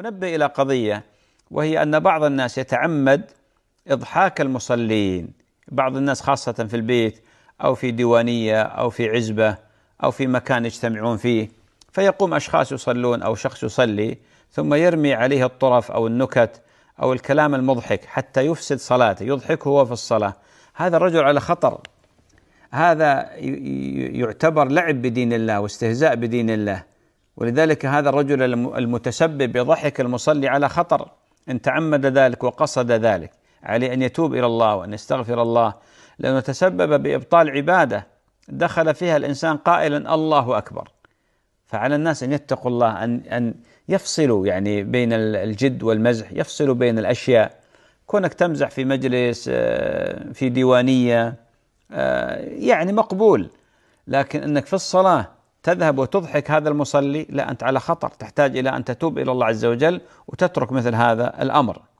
أنبه إلى قضية وهي أن بعض الناس يتعمد إضحاك المصلين بعض الناس خاصة في البيت أو في ديوانية أو في عزبة أو في مكان يجتمعون فيه فيقوم أشخاص يصلون أو شخص يصلي ثم يرمي عليه الطرف أو النكت أو الكلام المضحك حتى يفسد صلاته يضحك هو في الصلاة هذا الرجل على خطر هذا يعتبر لعب بدين الله واستهزاء بدين الله ولذلك هذا الرجل المتسبب بضحك المصلي على خطر ان تعمد ذلك وقصد ذلك عليه ان يتوب الى الله وان يستغفر الله لانه تسبب بابطال عباده دخل فيها الانسان قائلا الله اكبر فعلى الناس ان يتقوا الله ان ان يفصلوا يعني بين الجد والمزح يفصلوا بين الاشياء كونك تمزح في مجلس آه، في ديوانيه آه، يعني مقبول لكن انك في الصلاه تذهب وتضحك هذا المصلي لا أنت على خطر تحتاج إلى أن تتوب إلى الله عز وجل وتترك مثل هذا الأمر